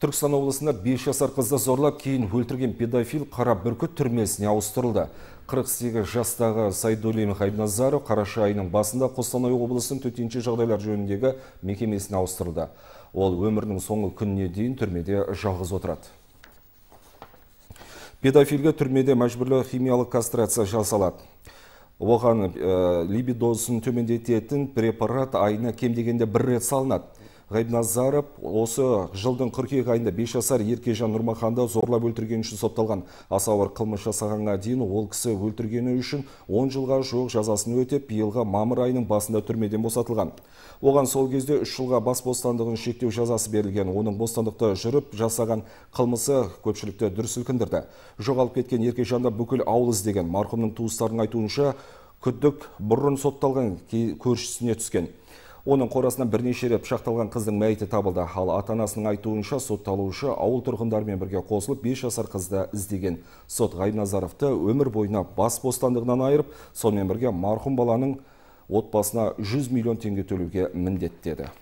Түркістан облысында 5 жасар қызды зорлап кейін өлтірген педофил қара бүркіт түрмесіне ауыстырылды 48 жастағы сайдуллин хайбназаров қараша айының басында қостанай облысының төтенше жағдайлар жөніндегі мекемесіне ауыстырылды ол өмірінің соңғы күніне дейін түрмеде жалғыз отырады педофилге түрмеде мәжбүрлі химиялық кастрация жасалады оған э, либидосын төмендететін препарат айына кем дегенде бір рет салынады ғайбназаров осы жылдың қыркүйек айында 5 жасар еркежан нұрмаханды зорлап өлтіргені үшін сотталған аса ауыр қылмыс жасағанға дейін ол кісі өлтіргені үшін 10 жылға жоқ жазасын өтеп биылғы мамыр айының басында түрмеден босатылған оған сол кезде 3 жылға бас бостандығын шектеу жазасы берілген оның бостандықта жүріп жасаған қылмысы көпшілікті дүр сілкіндірді жоғалып кеткен еркежанды бүкіл ауыл іздеген марқұмның туыстарының айтуынша күдік бұрын сотталған көршісіне түскен оның қорасынан бірнеше рет пышақталған қыздың мәйіті табылды ал ата анасының айтуынша сотталушы ауыл тұрғындарымен бірге қосылып бес жасар қызды іздеген сот ғайназаровты өмір бойына бас бостандығынан айырып сонымен бірге марқұм баланың отбасына 100 миллион теңге төлеуге міндеттеді